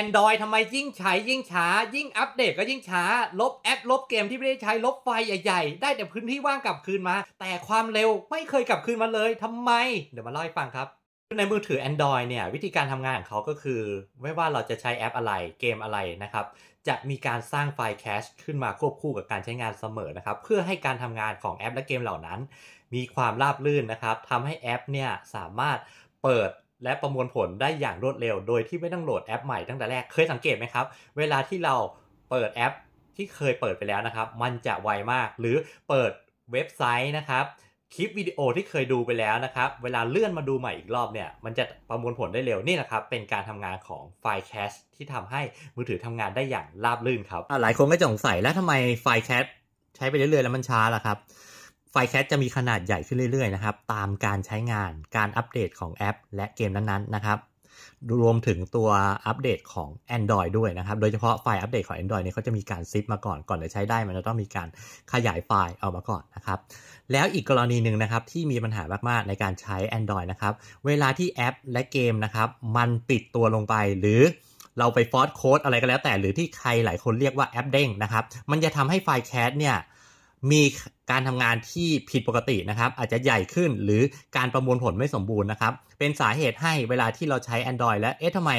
Android ทำไมยิ่งใช้ยิ่งช้า ยิ่งอัปเดตก็ยิ่งช้า ลบแอปลบเกมที่ไม่ได้ใช้ลบไฟล์ใหญ่ ๆ ได้แต่พื้นที่ว่างกลับคืนมา แต่ความเร็วไม่เคยกลับคืนมาเลยทำไม เดี๋ยวมาเล่าให้ฟังครับ ในมือถือ Android เนี่ย วิธีการทำงานของเขาก็คือไม่ว่าเราจะใช้แอปอะไรเกมอะไรนะครับ จะมีการสร้างไฟล์แคชขึ้นมาควบคู่กับการใช้งานเสมอนะครับเพื่อให้การทำงานของแอปและเกมเหล่านั้น มีความราบรื่นนะครับทำให้แอปเนี่ยสามารถเปิดและประมวลผลได้อย่างรวดเร็ว โดยที่ไม่ต้องโหลดแอปใหม่ตั้งแต่แรกเคยสังเกตไหมครับ เวลาที่เราเปิดแอป ที่เคยเปิดไปแล้วนะครับ มันจะไวมากหรือเปิดเว็บไซต์นะครับ คลิปวิดีโอที่เคยดูไปแล้วนะครับ เวลาเลื่อนมาดูใหม่อีกรอบเนี่ย มันจะประมวลผลได้เร็วนี่นะครับเป็นการทำงานของไฟล์แคชที่ทำให้มือถือทำงานได้อย่างราบรื่นครับหลายคนก็จะสงสัยแล้วทำไมไฟล์แคชใช้ไปเรื่อยๆแล้วมันช้าล่ะครับไฟแคชจะมีขนาดใหญ่ขึ้นเรื่อยๆนะครับตามการใช้งาน การอัปเดตของแอปและเกมนั้นๆนะครับ รวมถึงตัวอัปเดตของ Android ด้วยนะครับโดยเฉพาะไฟล์อัปเดตของ Android เนี่ยเขาจะมีการซิป มาก่อนก่อนจะใช้ได้มันจะต้องมีการขยายไฟล์เอามาก่อนนะครับ แล้วอีกกรณีหนึ่งนะครับ ที่มีปัญหามากๆในการใช้ Android นะครับ เวลาที่แอป และเกมนะครับ มันปิดตัวลงไปหรือเราไปฟอสโค้ดอะไรก็แล้วแต่หรือที่ใครหลายคนเรียกว่าแอปเด้งนะครับมันจะทำให้ไฟล์แคสเนี่ยมีการทำงานที่ผิดปกตินะครับ อาจจะใหญ่ขึ้นหรือการประมวลผลไม่สมบูรณ์นะครับ เป็นสาเหตุให้เวลาที่เราใช้ Android แล้วเอ๊ะทำไม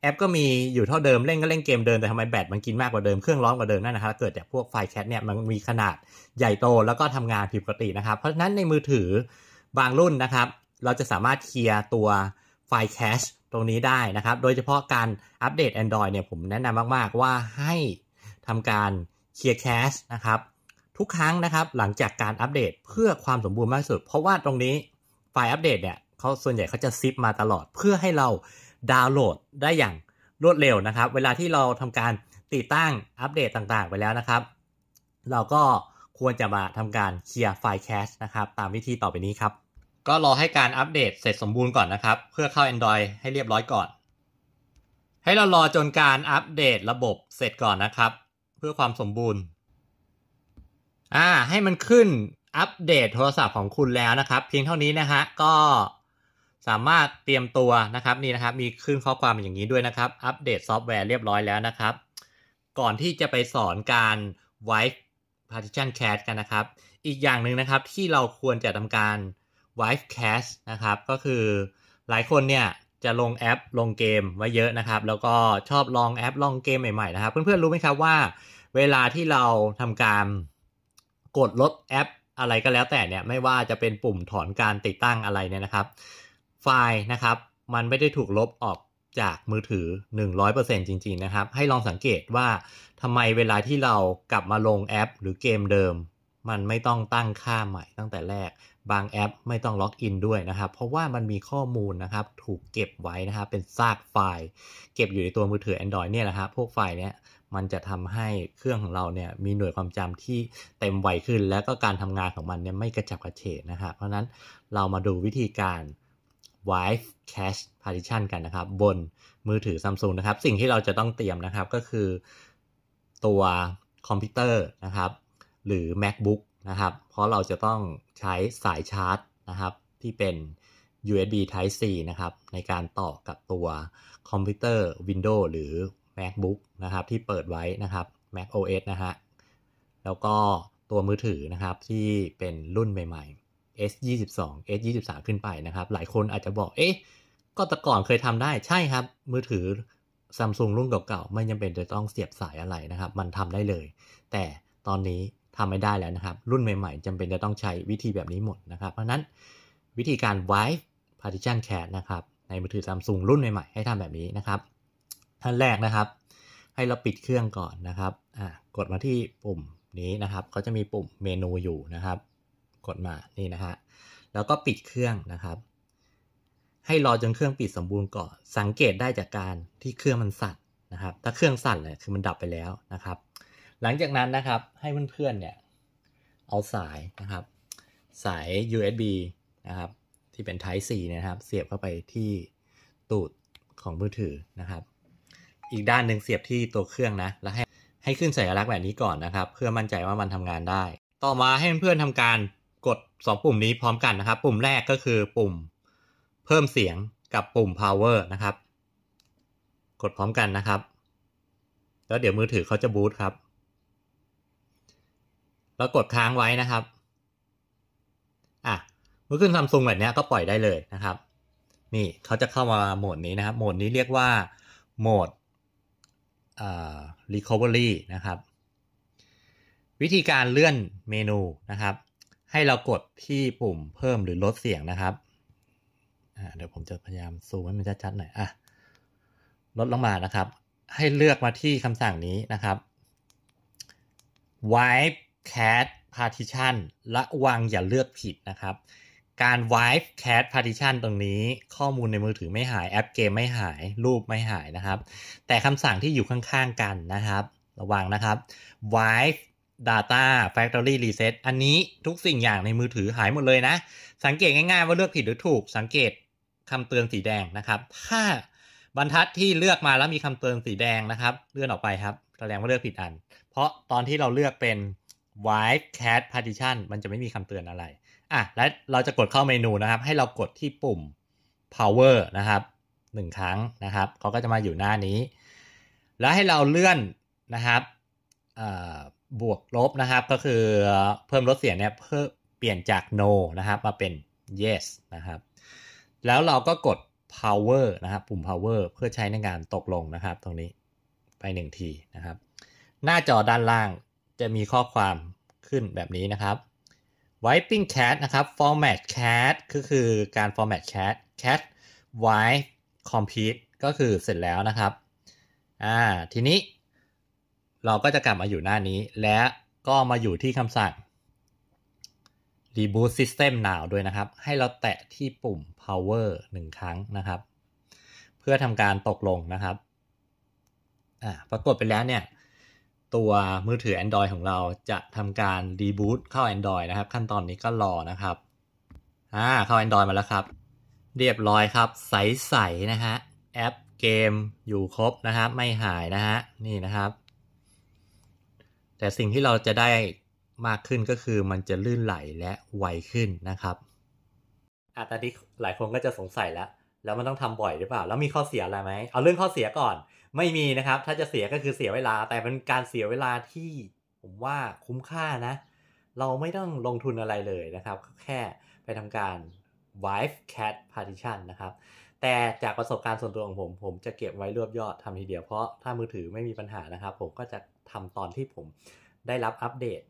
แอปก็มีอยู่เท่าเดิม เล่นก็เล่นเกมเดิมแต่ทำไมแบตมันกินมากกว่าเดิมเครื่องร้อนกว่าเดิมนั่นนะครับ เกิดจากพวกไฟแคทเนี่ยมันมีขนาดใหญ่โตแล้วก็ทำงานผิดปกตินะครับ เพราะฉะนั้นในมือถือบางรุ่นนะครับเราจะสามารถเคลียร์ตัวไฟแคชตรงนี้ได้นะครับ โดยเฉพาะการอัปเดต Android เนี่ยผมแนะนำมากๆว่าให้ทำการเคลียร์แคชนะครับทุกครั้งนะครับหลังจากการอัปเดตเพื่อความสมบูรณ์มากที่สุด เพราะว่าตรงนี้ไฟล์อัปเดตเนี่ยเขาส่วนใหญ่เขาจะซิปมาตลอดเพื่อให้เราดาวน์โหลดได้อย่างรวดเร็วนะครับ เวลาที่เราทำการติดตั้งอัปเดตต่างๆไปแล้วนะครับเราก็ควรจะมาทำการเคลียร์ไฟล์แคชนะครับตามวิธีต่อไปนี้ครับ ก็รอให้การอัปเดตเสร็จสมบูรณ์ก่อนนะครับ เพื่อเข้า Android ให้เรียบร้อยก่อน ให้เรารอจนการอัปเดตระบบเสร็จก่อนนะครับ เพื่อความสมบูรณ์อ่าให้มันขึ้นอัปเดตโทรศัพท์ของคุณแล้วนะครับ เพียงเท่านี้นะฮะก็สามารถเตรียมตัวนะครับนี่นะครับมีขึ้นข้อความอย่างนี้ด้วยนะครับ อัปเดตซอฟต์แวร์เรียบร้อยแล้วนะครับ ก่อนที่จะไปสอนการไวฟ์พาร์ติชันแคชกันนะครับ อีกอย่างหนึ่งนะครับที่เราควรจะทำการไวฟ์แคชนะครับก็คือหลายคนเนี่ยจะลงแอปลงเกมไว้เยอะนะครับแล้วก็ชอบลองแอปลองเกมใหม่ๆนะครับเพื่อนๆรู้ไหมครับว่าเวลาที่เราทำการกดลบแอปอะไรก็แล้วแต่เนี่ยไม่ว่าจะเป็นปุ่มถอนการติดตั้งอะไรเนี่ยนะครับ ไฟล์นะครับมันไม่ได้ถูกลบออกจากมือถือ 100%จริง ๆนะครับ ให้ลองสังเกตว่าทำไมเวลาที่เรากลับมาลงแอป หรือเกมเดิม มันไม่ต้องตั้งค่าใหม่ตั้งแต่แรก บางแอปไม่ต้องล็อกอินด้วยนะครับ เพราะว่ามันมีข้อมูลนะครับถูกเก็บไว้นะครับ เป็นซากไฟล์เก็บอยู่ในตัวมือถือ Android เนี่ยแหละครับ พวกไฟล์เนี้ยมันจะทำให้เครื่องของเราเนี่ยมีหน่วยความจำที่เต็มไวขึ้น แล้วก็การทำงานของมันเนี่ยไม่กระจับกระเฉดนะฮะเพราะนั้นเรามาดูวิธีการ Wife Cache Partition กันนะครับ บนมือถือ Samsung นะครับ สิ่งที่เราจะต้องเตรียมนะครับก็คือ ตัวคอมพิวเตอร์นะครับ หรือ MacBook นะครับ เพราะเราจะต้องใช้สายชาร์จนะครับ ที่เป็น USB Type C นะครับ ในการต่อกับตัวคอมพิวเตอร์ Windows หรือ macbook นะครับ ที่เปิดไว้นะครับ mac os นะฮะ แล้วก็ตัวมือถือนะครับที่เป็นรุ่นใหม่ ๆ s 2 2 s 2 3ขึ้นไปนะครับ หลายคนอาจจะบอก เอ๊ะ ก็แต่ก่อนเคยทำได้ใช่ครับ มือถือ samsung รุ่นเก่าๆ ไม่จำเป็นจะต้องเสียบสายอะไรนะครับ มันทำได้เลย แต่ตอนนี้ทำไม่ได้แล้วนะครับ รุ่นใหม่ๆจำเป็นจะต้องใช้วิธีแบบนี้หมดนะครับเพราะนั้นวิธีการ Wi-Fi Partition Cat นะครับในมือถือ samsung รุ่นใหม่ๆให้ทำแบบนี้นะครับท่านแรกนะครับให้เราปิดเครื่องก่อนนะครับอ่ากดมาที่ปุ่มนี้นะครับ ก็จะมีปุ่มเมนูอยู่นะครับกดมานี่นะฮะแล้วก็ปิดเครื่องนะครับ ให้รอจนเครื่องปิดสมบูรณ์ก่อนสังเกตได้จากการที่เครื่องมันสั่นนะครับ ถ้าเครื่องสั่นเลยคือมันดับไปแล้วนะครับ หลังจากนั้นนะครับให้เพื่อนๆเนี่ยเอาสายนะครับสาย USB นะครับที่เป็น Type C นะครับ เสียบเข้าไปที่ตูดของมือถือนะครับอีกด้านหนึ่งเสียบที่ตัวเครื่องนะ แล้วให้ให้ขึ้นสัญลักษณ์แบบนี้ก่อนนะครับ เพื่อมั่นใจว่ามันทำงานได้ ต่อมาให้เพื่อนๆทำการกด2ปุ่มนี้พร้อมกันนะครับ ปุ่มแรกก็คือปุ่ม เพิ่มเสียงกับปุ่ม power นะครับ กดพร้อมกันนะครับ แล้วเดี๋ยวมือถือเขาจะบูตครับ แล้วกดค้างไว้นะครับ อ่ะ เมื่อขึ้นซัมซุงแบบนี้ก็ปล่อยได้เลยนะครับ นี่เขาจะเข้ามาโหมดนี้นะครับโหมดนี้เรียกว่าโหมด recovery นะครับ วิธีการเลื่อนเมนูนะครับ ให้เรากดที่ปุ่มเพิ่มหรือลดเสียงนะครับ เดี๋ยวผมจะพยายามซูมให้มันชัดๆหน่อย อ่ะลดลงมานะครับ ให้เลือกมาที่คำสั่งนี้นะครับ wipe cat partition ระวังอย่าเลือกผิดนะครับการ wipe cat partition ตรงนี้ข้อมูลในมือถือไม่หาย แอปเกมไม่หายรูปไม่หายนะครับ แต่คำสั่งที่อยู่ข้างๆกันนะครับ ระวังนะครับ wipe data factory reset อันนี้ทุกสิ่งอย่างในมือถือหายหมดเลยนะ สังเกตง่ายๆว่าเลือกผิดหรือถูก สังเกตคำเตือนสีแดงนะครับ ถ้าบรรทัดที่เลือกมาแล้วมีคำเตือนสีแดงนะครับ เลื่อนออกไปครับแสดงว่าเลือกผิดอัน เพราะตอนที่เราเลือกเป็น wipe cat partition มันจะไม่มีคำเตือนอะไรอ่ะและเราจะกดเข้าเมนูนะครับ ให้เรากดที่ปุ่ม power นะครับหนึ่งครั้งนะครับเขาก็จะมาอยู่หน้านี้ แล้วให้เราเลื่อนนะครับบวกลบนะครับ ก็คือเพิ่มลดเสียงเนี่ยเพิ่มเปลี่ยนจาก no นะครับมาเป็น yes นะครับ แล้วเราก็กด power นะครับ ปุ่ม power เพื่อใช้ในงานตกลงนะครับ ตรงนี้ไปหนึ่งทีนะครับหน้าจอด้านล่างจะมีข้อความขึ้นแบบนี้นะครับ wiping cat นะครับ format cat ก็คือการ format cat cat wipe complete ก็คือเสร็จแล้วนะครับ อ่า ทีนี้ เราก็จะกลับมาอยู่หน้านี้ และก็มาอยู่ที่คำสั่ง reboot system now ด้วยนะครับ ให้เราแตะที่ปุ่ม power หนึ่งครั้งนะครับ เพื่อทำการตกลงนะครับ อ่า ปรากฏไปแล้วเนี่ยตัวมือถือ Android ของเราจะทำการรีบูตเข้า Android นะครับ ขั้นตอนนี้ก็รอนะครับ อ่าเข้า Android มาแล้วครับ เรียบร้อยครับใส ๆ นะฮะแอปเกมอยู่ครบนะครับ ไม่หายนะฮะนี่นะครับ แต่สิ่งที่เราจะได้มากขึ้นก็คือมันจะลื่นไหลและไวขึ้นนะครับอ่ะตอนนี้หลายคนก็จะสงสัยแล้วแล้วมันต้องทำบ่อยหรือเปล่า แล้วมีข้อเสียอะไรไหมเอาเรื่องข้อเสียก่อน ไม่มีนะครับ ถ้าจะเสียก็คือเสียเวลา แต่เป็นการเสียเวลาที่ผมว่าคุ้มค่านะ เราไม่ต้องลงทุนอะไรเลยนะครับ แค่ไปทำการ wife cat partition นะครับ แต่จากประสบการณ์ส่วนตัวของผม ผมจะเก็บไว้รวบยอดทำทีเดียว เพราะถ้ามือถือไม่มีปัญหานะครับ ผมก็จะทำตอนที่ผมได้รับอัปเดต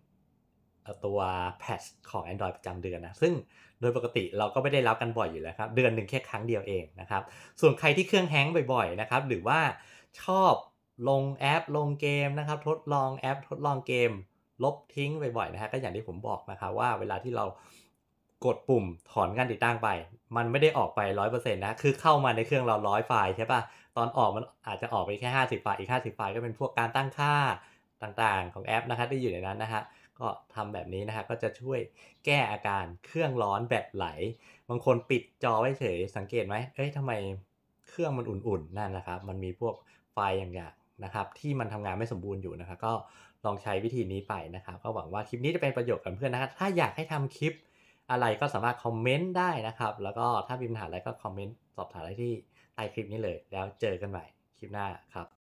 ตัวแพทช์ของ Android ประจำเดือนนะ ซึ่งโดยปกติเราก็ไม่ได้รับกันบ่อยอยู่แล้วครับเดือนหนึ่งแค่ครั้งเดียวเองนะครับส่วนใครที่เครื่องแฮงบ่อยๆนะครับหรือว่าชอบลงแอปลงเกมนะครับทดลองแอปทดลองเกม ลบทิ้งบ่อย ๆนะฮะก็อย่างที่ผมบอกนะครับว่าเวลาที่เรากดปุ่มถอนการติดตั้งไป มันไม่ได้ออกไป 100%นะ คือเข้ามาในเครื่องเราร้อยไฟล์ใช่ปะตอนออกมันอาจจะออกไปแค่50ไฟล์อีก50ไฟล์ก็เป็นพวกการตั้งค่าต่างๆ ของแอปนะครับที่อยู่ในนั้นนะฮะก็ทำแบบนี้นะฮะก็จะช่วยแก้อาการเครื่องร้อนแบตไหล บางคนปิดจอไว้เฉยสังเกตไหมเอ้ยทำไมเครื่องมันอุ่น ๆนั่นนะครับ มันมีพวกไฟอย่างเงี้ยนะครับ ที่มันทำงานไม่สมบูรณ์อยู่นะครับก็ลองใช้วิธีนี้ไปนะครับ ก็หวังว่าคลิปนี้จะเป็นประโยชน์กับเพื่อนนะครับถ้าอยากให้ทำคลิปอะไรก็สามารถคอมเมนต์ได้นะครับ แล้วก็ถ้ามีปัญหาอะไรก็คอมเมนต์สอบถามได้ที่ใต้คลิปนี้เลยแล้วเจอกันใหม่คลิปหน้าครับ